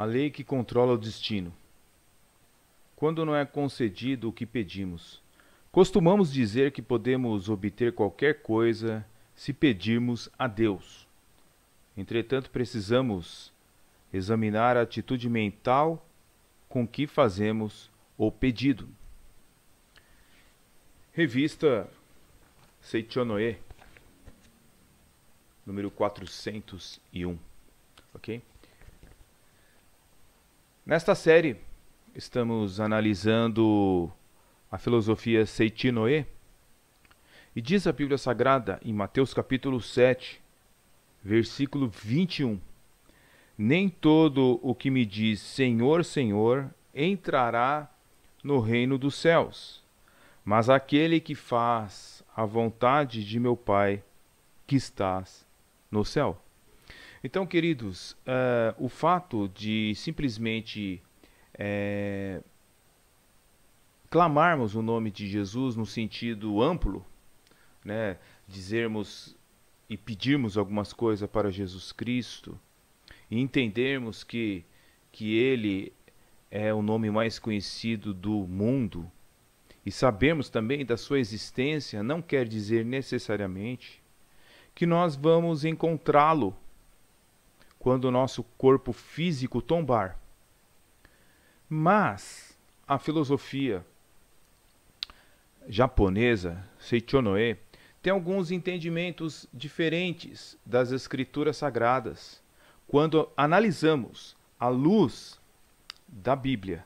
a lei que controla o destino. Quando não é concedido o que pedimos, costumamos dizer que podemos obter qualquer coisa se pedirmos a Deus. Entretanto, precisamos examinar a atitude mental com que fazemos o pedido. Revista Seichonoe, número 401, ok? Nesta série, estamos analisando a filosofia Seitinoe. E diz a Bíblia Sagrada em Mateus capítulo 7, versículo 21: Nem todo o que me diz Senhor, Senhor entrará no reino dos céus, mas aquele que faz a vontade de meu Pai que estás no céu. Então, queridos, uh, o fato de simplesmente é, clamarmos o nome de Jesus no sentido amplo, né, dizermos e pedirmos algumas coisas para Jesus Cristo, e entendermos que, que Ele é o nome mais conhecido do mundo, e sabemos também da sua existência, não quer dizer necessariamente que nós vamos encontrá-lo quando o nosso corpo físico tombar. Mas a filosofia japonesa, Seichonoe, tem alguns entendimentos diferentes das escrituras sagradas quando analisamos a luz da Bíblia,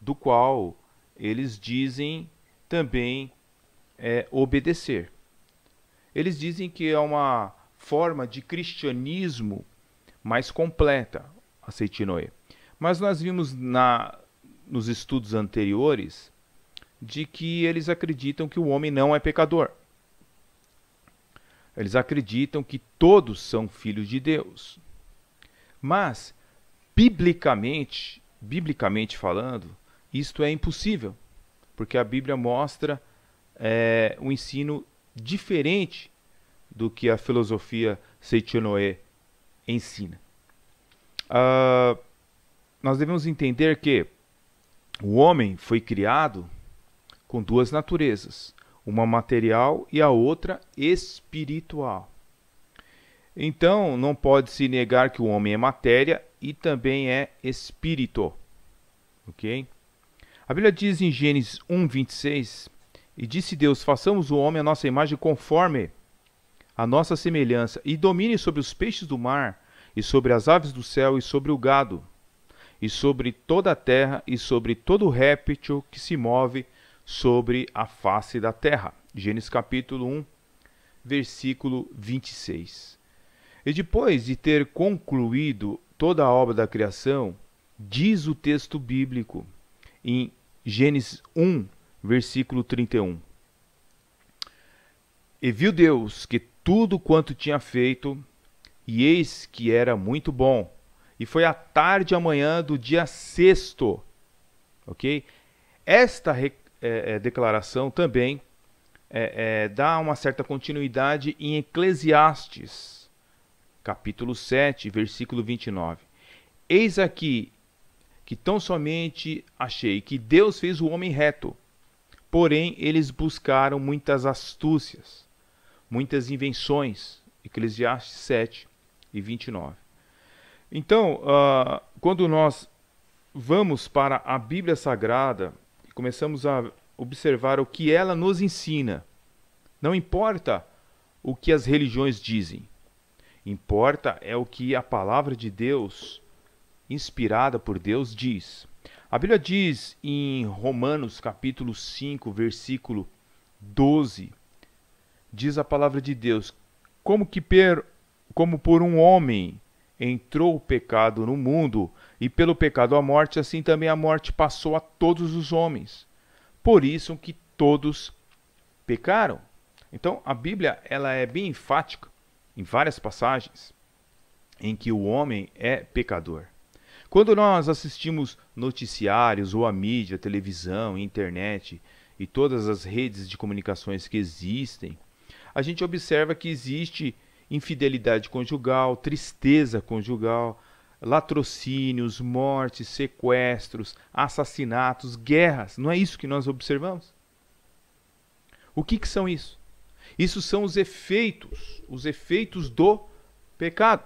do qual eles dizem também é, obedecer. Eles dizem que é uma forma de cristianismo mais completa, a Seitinoe. Mas nós vimos na, nos estudos anteriores de que eles acreditam que o homem não é pecador. Eles acreditam que todos são filhos de Deus. Mas, biblicamente, biblicamente falando, isto é impossível, porque a Bíblia mostra é, um ensino diferente do que a filosofia Seitinoé ensina. Uh, nós devemos entender que o homem foi criado com duas naturezas, uma material e a outra espiritual. Então, não pode-se negar que o homem é matéria e também é espírito. Ok? A Bíblia diz em Gênesis 1, 26: E disse Deus: Façamos o homem a nossa imagem conforme a nossa semelhança, e domine sobre os peixes do mar, e sobre as aves do céu, e sobre o gado, e sobre toda a terra, e sobre todo réptil que se move sobre a face da terra. Gênesis capítulo 1, versículo 26. E depois de ter concluído toda a obra da criação, diz o texto bíblico em Gênesis 1, versículo 31. E viu Deus que tudo quanto tinha feito e eis que era muito bom. E foi à tarde amanhã do dia sexto. Ok? Esta é, é, declaração também é, é, dá uma certa continuidade em Eclesiastes, capítulo 7, versículo 29. Eis aqui que tão somente achei que Deus fez o homem reto, porém eles buscaram muitas astúcias, muitas invenções. Eclesiastes 7, e 29. Então, uh, quando nós vamos para a Bíblia Sagrada e começamos a observar o que ela nos ensina, não importa o que as religiões dizem, importa é o que a palavra de Deus, inspirada por Deus, diz. A Bíblia diz em Romanos capítulo 5, versículo 12, diz a palavra de Deus, como que per como por um homem entrou o pecado no mundo, e pelo pecado a morte, assim também a morte passou a todos os homens. Por isso que todos pecaram. Então, a Bíblia ela é bem enfática em várias passagens em que o homem é pecador. Quando nós assistimos noticiários ou a mídia, televisão, internet e todas as redes de comunicações que existem, a gente observa que existe infidelidade conjugal, tristeza conjugal, latrocínios, mortes, sequestros, assassinatos, guerras. Não é isso que nós observamos? O que, que são isso? Isso são os efeitos, os efeitos do pecado.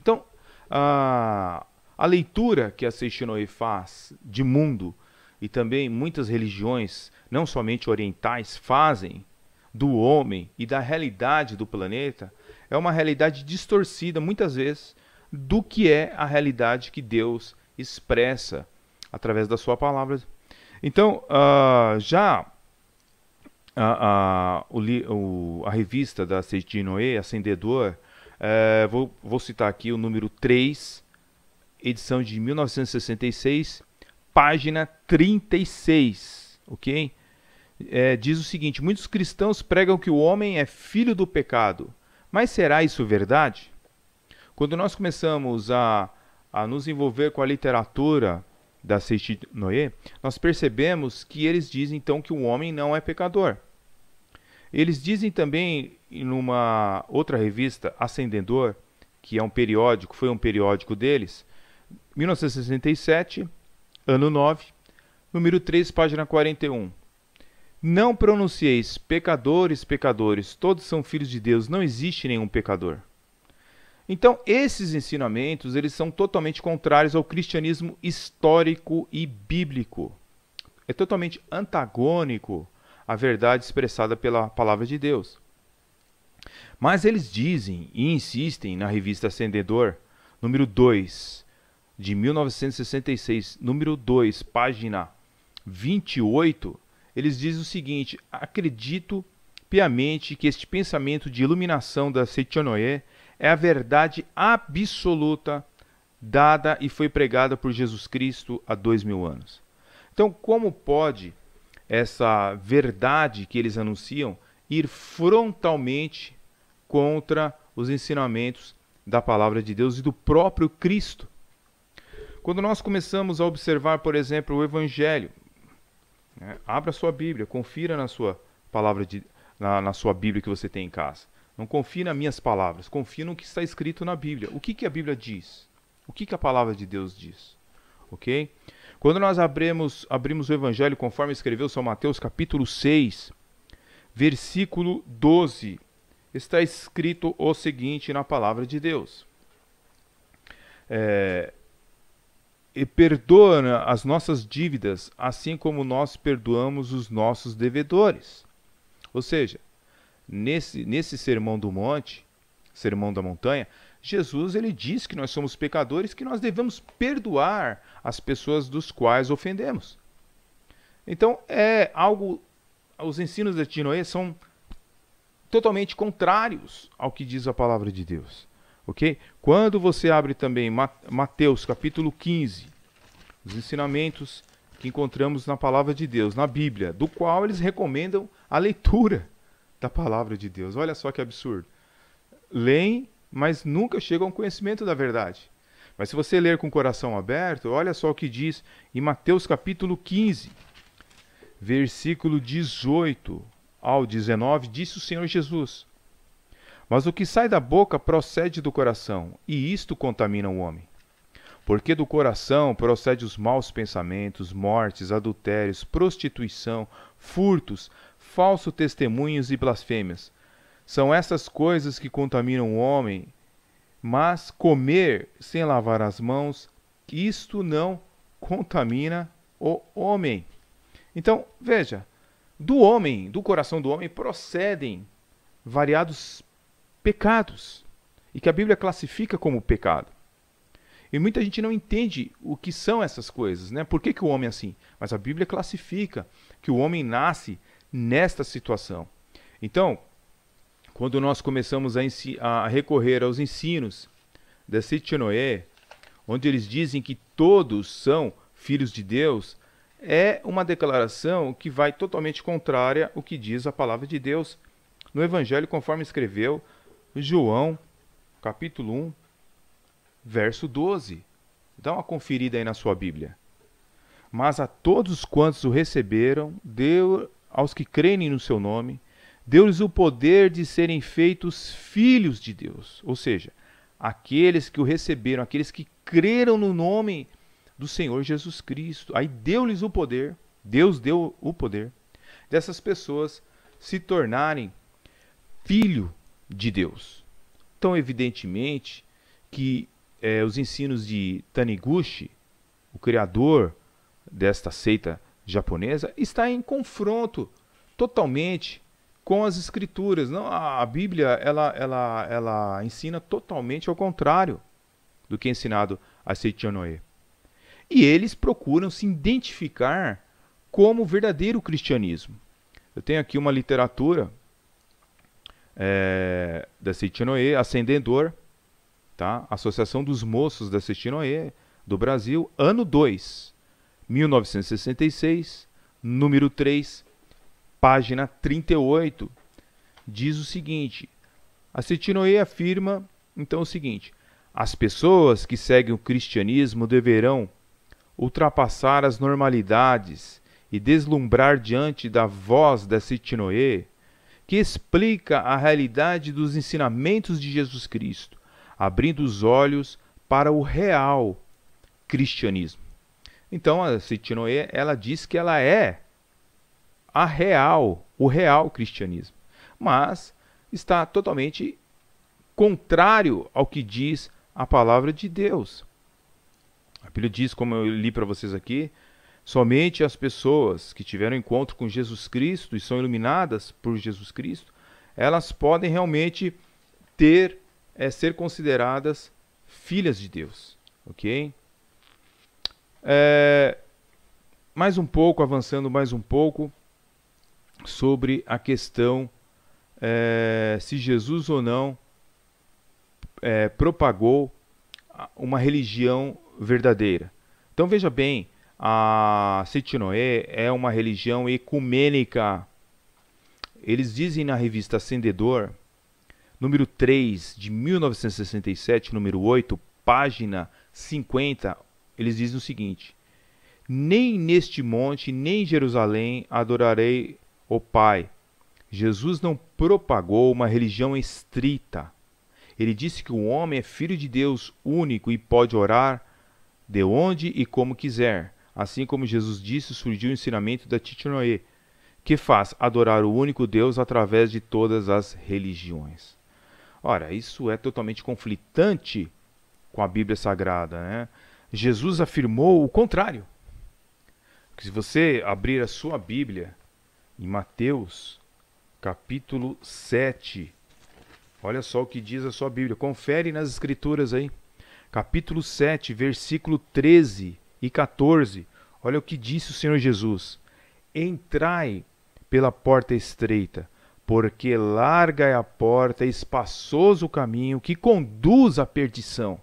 Então, a, a leitura que a Seishinoi faz de mundo e também muitas religiões, não somente orientais, fazem do homem e da realidade do planeta é uma realidade distorcida, muitas vezes, do que é a realidade que Deus expressa através da sua palavra. Então, uh, já a, ah, a, ah, o, a revista da Sede de Noé, Acendedor, uh, vou, vou citar aqui o número 3, edição de 1966, página 36, ok? é, diz o seguinte: muitos cristãos pregam que o homem é filho do pecado. Mas será isso verdade? Quando nós começamos a, a nos envolver com a literatura da Seishi Noé, nós percebemos que eles dizem então que o homem não é pecador. Eles dizem também, em uma outra revista, Ascendedor, que é um periódico, foi um periódico deles, 1967, ano 9, número 3, página 41. Não pronuncieis pecadores, pecadores, todos são filhos de Deus, não existe nenhum pecador. Então, esses ensinamentos, eles são totalmente contrários ao cristianismo histórico e bíblico. É totalmente antagônico à verdade expressada pela palavra de Deus. Mas eles dizem e insistem na revista Ascendedor, número 2, de 1966, número 2, página 28, eles dizem o seguinte: acredito piamente que este pensamento de iluminação da Seichonoé é a verdade absoluta dada e foi pregada por Jesus Cristo há dois mil anos. Então, como pode essa verdade que eles anunciam ir frontalmente contra os ensinamentos da palavra de Deus e do próprio Cristo? Quando nós começamos a observar, por exemplo, o Evangelho, né? Abra sua Bíblia, confira na sua palavra de, na, na, sua Bíblia que você tem em casa. Não confie nas minhas palavras, confie no que está escrito na Bíblia. O que, que a Bíblia diz? O que, que a palavra de Deus diz? Ok? Quando nós abrimos, abrimos o Evangelho, conforme escreveu São Mateus, capítulo 6, versículo 12, está escrito o seguinte na palavra de Deus. É, e perdoa as nossas dívidas, assim como nós perdoamos os nossos devedores. Ou seja, nesse, nesse sermão do monte, sermão da montanha, Jesus ele diz que nós somos pecadores, que nós devemos perdoar as pessoas dos quais ofendemos. Então é algo, os ensinos de Tinoé são totalmente contrários ao que diz a palavra de Deus. Ok? Quando você abre também Mateus capítulo 15, os ensinamentos que encontramos na palavra de Deus, na Bíblia, do qual eles recomendam a leitura da palavra de Deus. Olha só que absurdo. Leem, mas nunca chegam ao conhecimento da verdade. Mas se você ler com o coração aberto, olha só o que diz em Mateus capítulo 15, versículo 18 ao 19, disse o Senhor Jesus: mas o que sai da boca procede do coração, e isto contamina o homem. Porque do coração procede os maus pensamentos, mortes, adultérios, prostituição, furtos, falsos testemunhos e blasfêmias. São essas coisas que contaminam o homem, mas comer sem lavar as mãos, isto não contamina o homem. Então, veja, do homem, do coração do homem procedem variados pecados e que a Bíblia classifica como pecado. E muita gente não entende o que são essas coisas, né? Por que, que o homem é assim? Mas a Bíblia classifica que o homem nasce nesta situação. Então, quando nós começamos a, a recorrer aos ensinos de Sitinoé, onde eles dizem que todos são filhos de Deus, é uma declaração que vai totalmente contrária ao que diz a palavra de Deus no Evangelho conforme escreveu João, capítulo 1, verso 12. Dá uma conferida aí na sua Bíblia. Mas a todos quantos o receberam, deu aos que creem no seu nome, deu-lhes o poder de serem feitos filhos de Deus. Ou seja, aqueles que o receberam, aqueles que creram no nome do Senhor Jesus Cristo. Aí deu-lhes o poder, Deus deu o poder dessas pessoas se tornarem filho de Deus. tão evidentemente que é, os ensinos de Taniguchi, o criador desta seita japonesa, está em confronto totalmente com as escrituras. Não, a Bíblia ela, ela, ela ensina totalmente ao contrário do que é ensinado a seita Noé. E eles procuram se identificar como verdadeiro cristianismo. Eu tenho aqui uma literatura é, da Citinoe, Ascendedor, tá? Associação dos Moços da Citinoe do Brasil, ano 2, 1966, número 3, página 38, diz o seguinte: a Citinoe afirma então o seguinte: as pessoas que seguem o cristianismo deverão ultrapassar as normalidades e deslumbrar diante da voz da Citinoe que explica a realidade dos ensinamentos de Jesus Cristo, abrindo os olhos para o real cristianismo. Então, a Citinoe, ela diz que ela é a real, o real cristianismo, mas está totalmente contrário ao que diz a palavra de Deus. A Bíblia diz, como eu li para vocês aqui, Somente as pessoas que tiveram encontro com Jesus Cristo e são iluminadas por Jesus Cristo, elas podem realmente ter, é, ser consideradas filhas de Deus, ok? É, mais um pouco, avançando mais um pouco sobre a questão é, se Jesus ou não propagou uma religião verdadeira. Então veja bem, a Sitinoé é uma religião ecumênica. Eles dizem na revista Acendedor, número 3 de 1967, número 8, página 50, eles dizem o seguinte: Nem neste monte, nem em Jerusalém adorarei o Pai. Jesus não propagou uma religião estrita. Ele disse que o homem é filho de Deus único e pode orar de onde e como quiser Assim como Jesus disse, surgiu o ensinamento da Titinoe, que faz adorar o único Deus através de todas as religiões. Ora, isso é totalmente conflitante com a Bíblia Sagrada. Né? Jesus afirmou o contrário. se você abrir a sua Bíblia em Mateus, capítulo 7, olha só o que diz a sua Bíblia. Confere nas Escrituras aí. Capítulo 7, versículo 13 e 14, olha o que disse o Senhor Jesus: Entrai pela porta estreita, porque larga é a porta, e é espaçoso o caminho que conduz à perdição,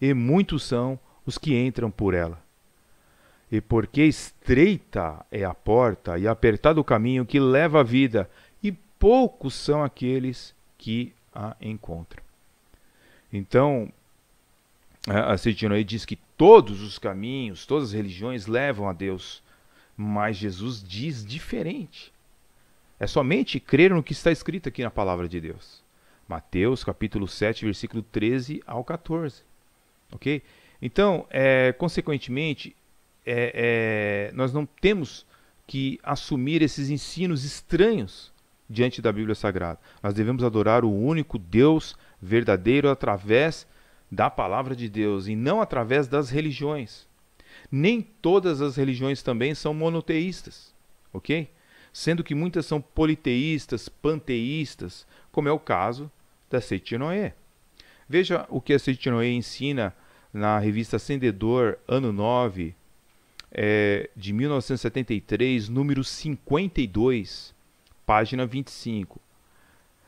e muitos são os que entram por ela. E porque estreita é a porta e apertado o caminho que leva à vida, e poucos são aqueles que a encontram. Então, é, assistindo aí diz que todos os caminhos, todas as religiões levam a Deus, mas Jesus diz diferente. É somente crer no que está escrito aqui na palavra de Deus. Mateus capítulo 7, versículo 13 ao 14. Ok? Então, é, consequentemente, é, é, nós não temos que assumir esses ensinos estranhos diante da Bíblia Sagrada. Nós devemos adorar o único Deus verdadeiro através da palavra de Deus e não através das religiões. Nem todas as religiões também são monoteístas, ok? Sendo que muitas são politeístas, panteístas, como é o caso da Seitinoé. Veja o que a Seitinoé ensina na revista Acendedor, ano 9, é, de 1973, número 52, página 25.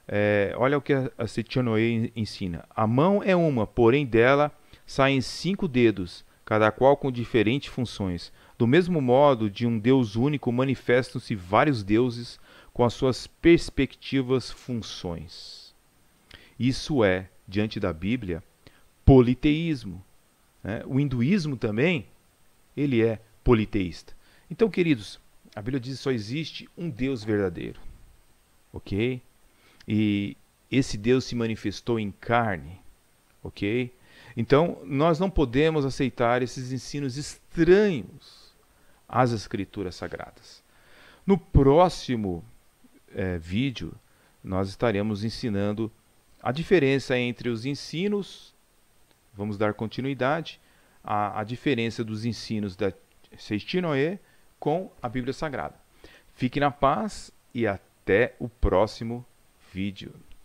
É, olha o que a Setianoe ensina. A mão é uma, porém dela saem cinco dedos, cada qual com diferentes funções. Do mesmo modo, de um Deus único manifestam-se vários deuses com as suas perspectivas funções. Isso é, diante da Bíblia, politeísmo. Né? O hinduísmo também, ele é politeísta. Então, queridos, a Bíblia diz que só existe um Deus verdadeiro. Ok? E esse Deus se manifestou em carne, ok? Então, nós não podemos aceitar esses ensinos estranhos às Escrituras Sagradas. No próximo é, vídeo, nós estaremos ensinando a diferença entre os ensinos, vamos dar continuidade, a, a diferença dos ensinos da Seistinoe com a Bíblia Sagrada. Fique na paz e até o próximo vídeo vídeo.